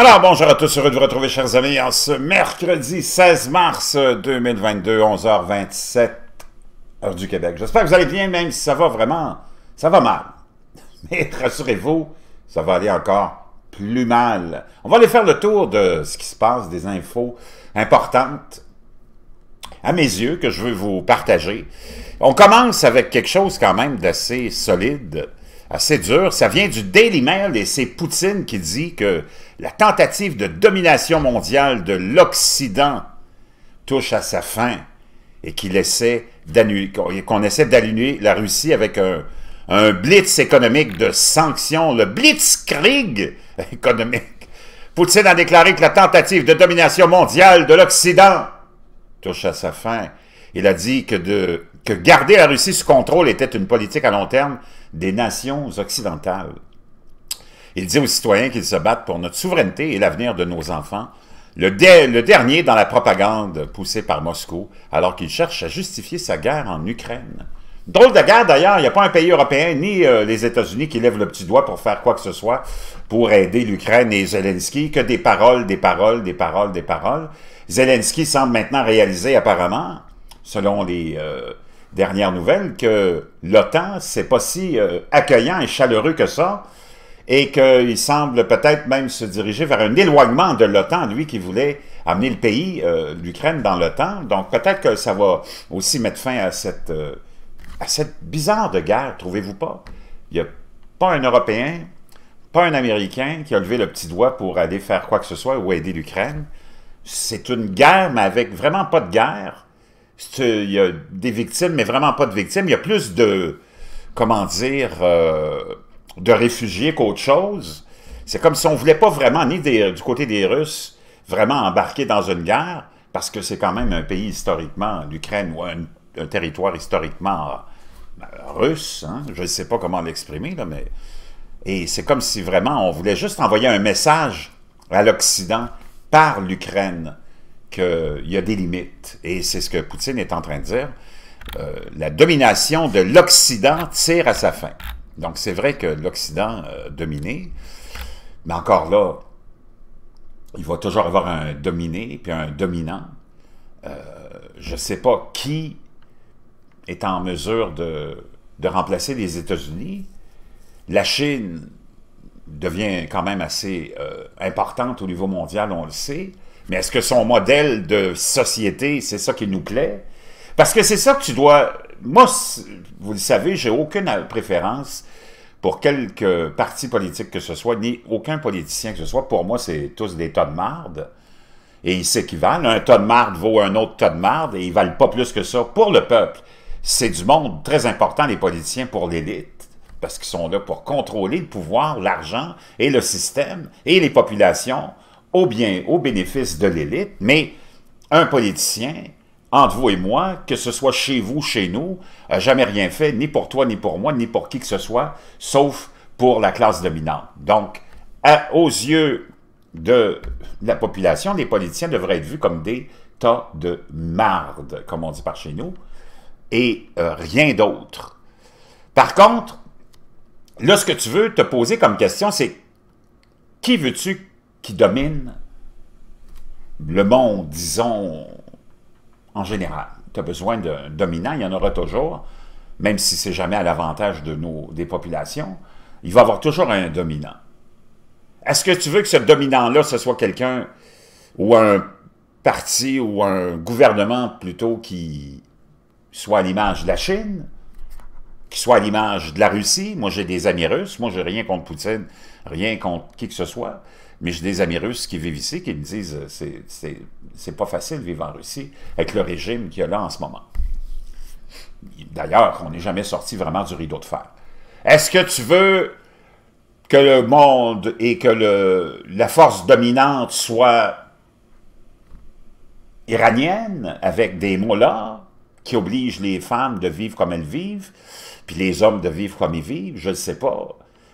Alors, bonjour à tous, heureux de vous retrouver, chers amis, en ce mercredi 16 mars 2022, 11h27, heure du Québec. J'espère que vous allez bien, même si ça va vraiment, ça va mal. Mais rassurez-vous, ça va aller encore plus mal. On va aller faire le tour de ce qui se passe, des infos importantes, à mes yeux, que je veux vous partager. On commence avec quelque chose quand même d'assez solide assez dur. Ça vient du Daily Mail et c'est Poutine qui dit que la tentative de domination mondiale de l'Occident touche à sa fin et qu'il essaie qu'on essaie d'allumer la Russie avec un, blitz économique de sanctions, le blitzkrieg économique. Poutine a déclaré que la tentative de domination mondiale de l'Occident touche à sa fin. Il a dit que de que garder la Russie sous contrôle était une politique à long terme des nations occidentales. Il dit aux citoyens qu'ils se battent pour notre souveraineté et l'avenir de nos enfants, le, dernier dans la propagande poussée par Moscou, alors qu'il cherche à justifier sa guerre en Ukraine. Drôle de guerre d'ailleurs, il n'y a pas un pays européen ni euh, les États-Unis qui lèvent le petit doigt pour faire quoi que ce soit pour aider l'Ukraine et Zelensky, que des paroles, des paroles, des paroles, des paroles. Zelensky semble maintenant réaliser apparemment, selon les... Euh, Dernière nouvelle, que l'OTAN, c'est pas si euh, accueillant et chaleureux que ça, et qu'il semble peut-être même se diriger vers un éloignement de l'OTAN, lui qui voulait amener le pays, euh, l'Ukraine, dans l'OTAN. Donc peut-être que ça va aussi mettre fin à cette, euh, à cette bizarre de guerre, trouvez-vous pas? Il n'y a pas un Européen, pas un Américain qui a levé le petit doigt pour aller faire quoi que ce soit ou aider l'Ukraine. C'est une guerre, mais avec vraiment pas de guerre. Euh, il y a des victimes, mais vraiment pas de victimes. Il y a plus de, comment dire, euh, de réfugiés qu'autre chose. C'est comme si on ne voulait pas vraiment, ni du côté des Russes, vraiment embarquer dans une guerre, parce que c'est quand même un pays historiquement, l'Ukraine, ou un, territoire historiquement euh, russe. Hein. Je ne sais pas comment l'exprimer, là, mais... Et c'est comme si vraiment on voulait juste envoyer un message à l'Occident par l'Ukraine qu'il y a des limites. Et c'est ce que Poutine est en train de dire. Euh, la domination de l'Occident tire à sa fin. Donc c'est vrai que l'Occident euh, dominé, mais encore là, il va toujours avoir un dominé puis un dominant. Euh, je ne sais pas qui est en mesure de remplacer les États-Unis. La Chine devient quand même assez euh, importante au niveau mondial, on le sait. Mais est-ce que son modèle de société, c'est ça qui nous plaît? Parce que c'est ça que tu dois... Moi, vous le savez, j'ai aucune préférence pour quelque parti politique que ce soit, ni aucun politicien que ce soit. Pour moi, c'est tous des tas de marde. Et ils s'équivalent. Un tas de marde vaut un autre tas de marde et ils valent pas plus que ça pour le peuple. C'est du monde très important, les politiciens, pour l'élite, parce qu'ils sont là pour contrôler le pouvoir, l'argent et le système et les populations au bien, au bénéfice de l'élite, mais un politicien, entre vous et moi, que ce soit chez vous, chez nous, n'a jamais rien fait, ni pour toi, ni pour moi, ni pour qui que ce soit, sauf pour la classe dominante. Donc, aux yeux de la population, les politiciens devraient être vus comme des tas de marde, comme on dit par chez nous, et euh, rien d'autre. Par contre, là, ce que tu veux te poser comme question, c'est qui veux-tu qui domine le monde, disons, en général. Tu as besoin d'un dominant, il y en aura toujours, même si c'est jamais à l'avantage de nos, des populations. Il va y avoir toujours un dominant. Est-ce que tu veux que ce dominant-là, ce soit quelqu'un ou un parti ou un gouvernement plutôt qui soit à l'image de la Chine qui soit à l'image de la Russie. Moi, j'ai des amis russes. Moi, j'ai rien contre Poutine, rien contre qui que ce soit. Mais j'ai des amis russes qui vivent ici, qui me disent euh, c'est c'est pas facile de vivre en Russie avec le régime qu'il y a là en ce moment. D'ailleurs, on n'est jamais sorti vraiment du rideau de fer. Est-ce que tu veux que le monde et que le, la force dominante soit iranienne avec des mots-là qui oblige les femmes de vivre comme elles vivent, puis les hommes de vivre comme ils vivent, je ne sais pas.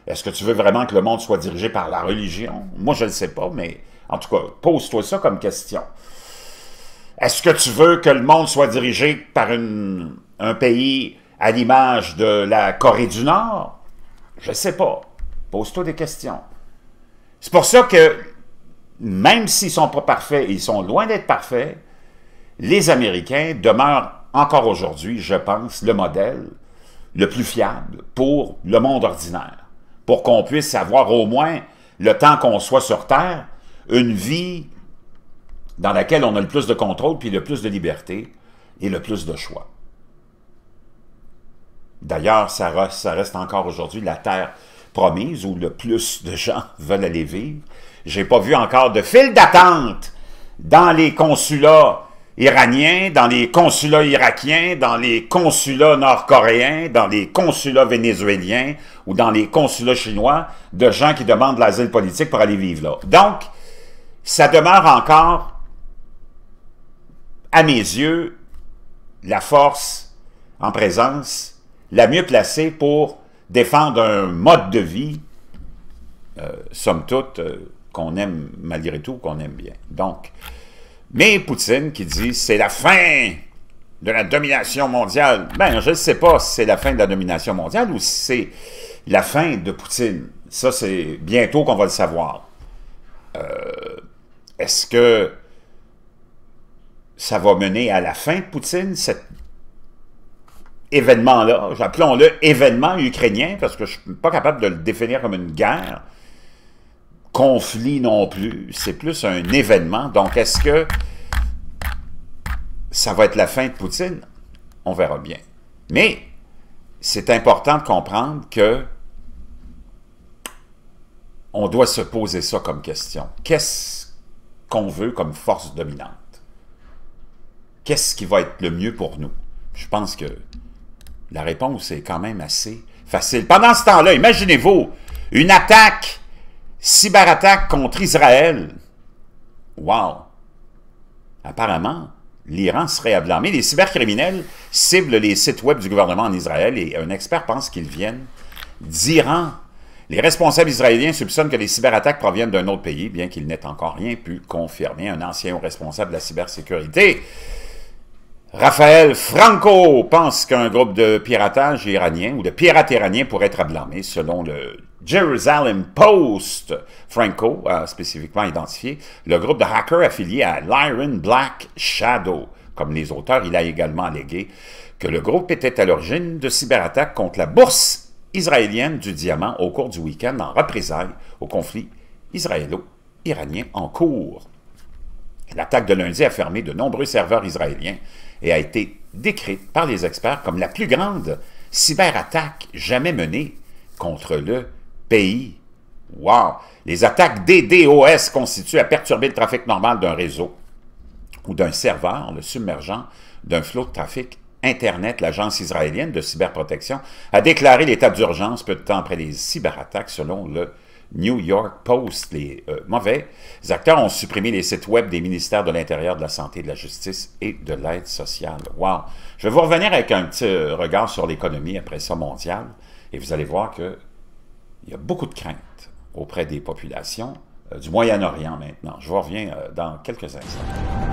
Est-ce que tu veux vraiment que le monde soit dirigé par la religion? Moi, je ne sais pas, mais en tout cas, pose-toi ça comme question. Est-ce que tu veux que le monde soit dirigé par un pays à l'image de la Corée du Nord? Je ne sais pas. Pose-toi des questions. C'est pour ça que, même s'ils ne sont pas parfaits, ils sont loin d'être parfaits, les Américains demeurent encore aujourd'hui, je pense, le modèle le plus fiable pour le monde ordinaire, pour qu'on puisse avoir au moins, le temps qu'on soit sur Terre, une vie dans laquelle on a le plus de contrôle, puis le plus de liberté et le plus de choix. D'ailleurs, ça reste, encore aujourd'hui la terre promise où le plus de gens veulent aller vivre. J'ai pas vu encore de file d'attente dans les consulats iraniens, dans les consulats irakiens, dans les consulats nord-coréens, dans les consulats vénézuéliens ou dans les consulats chinois de gens qui demandent l'asile politique pour aller vivre là. Donc, ça demeure encore, à mes yeux, la force en présence la mieux placée pour défendre un mode de vie, euh, somme toute, euh, qu'on aime malgré tout, qu'on aime bien. Donc, mais Poutine qui dit c'est la fin de la domination mondiale. Ben, je ne sais pas si c'est la fin de la domination mondiale ou si c'est la fin de Poutine. Ça, c'est bientôt qu'on va le savoir. Euh, est-ce que ça va mener à la fin de Poutine, cet événement-là? Appelons-le événement ukrainien parce que je ne suis pas capable de le définir comme une guerre conflit non plus. C'est plus un événement. Donc, est-ce que ça va être la fin de Poutine? On verra bien. Mais c'est important de comprendre que on doit se poser ça comme question. Qu'est-ce qu'on veut comme force dominante? Qu'est-ce qui va être le mieux pour nous? Je pense que la réponse est quand même assez facile. Pendant ce temps-là, imaginez-vous une attaque Cyberattaque contre Israël. Wow! Apparemment, l'Iran serait à blâmer. Les cybercriminels ciblent les sites web du gouvernement en Israël et un expert pense qu'ils viennent d'Iran. Les responsables israéliens soupçonnent que les cyberattaques proviennent d'un autre pays, bien qu'il n'ait encore rien pu confirmer. Un ancien responsable de la cybersécurité, Raphaël Franco, pense qu'un groupe de piratage iranien ou de pirates iraniens pourrait être à selon le Jerusalem Post. Franco a spécifiquement identifié le groupe de hackers affilié à l'Iron Black Shadow. Comme les auteurs, il a également allégué que le groupe était à l'origine de cyberattaques contre la bourse israélienne du diamant au cours du week-end en représailles au conflit israélo-iranien en cours. L'attaque de lundi a fermé de nombreux serveurs israéliens et a été décrite par les experts comme la plus grande cyberattaque jamais menée contre le pays. Wow! Les attaques DDoS constituent à perturber le trafic normal d'un réseau ou d'un serveur, en le submergeant d'un flot de trafic Internet, l'agence israélienne de cyberprotection, a déclaré l'état d'urgence peu de temps après les cyberattaques, selon le New York Post. Les euh, mauvais acteurs ont supprimé les sites web des ministères de l'Intérieur, de la Santé, de la Justice et de l'Aide sociale. Wow! Je vais vous revenir avec un petit euh, regard sur l'économie après ça mondiale, et vous allez voir que il y a beaucoup de craintes auprès des populations euh, du Moyen-Orient maintenant. Je reviens euh, dans quelques instants.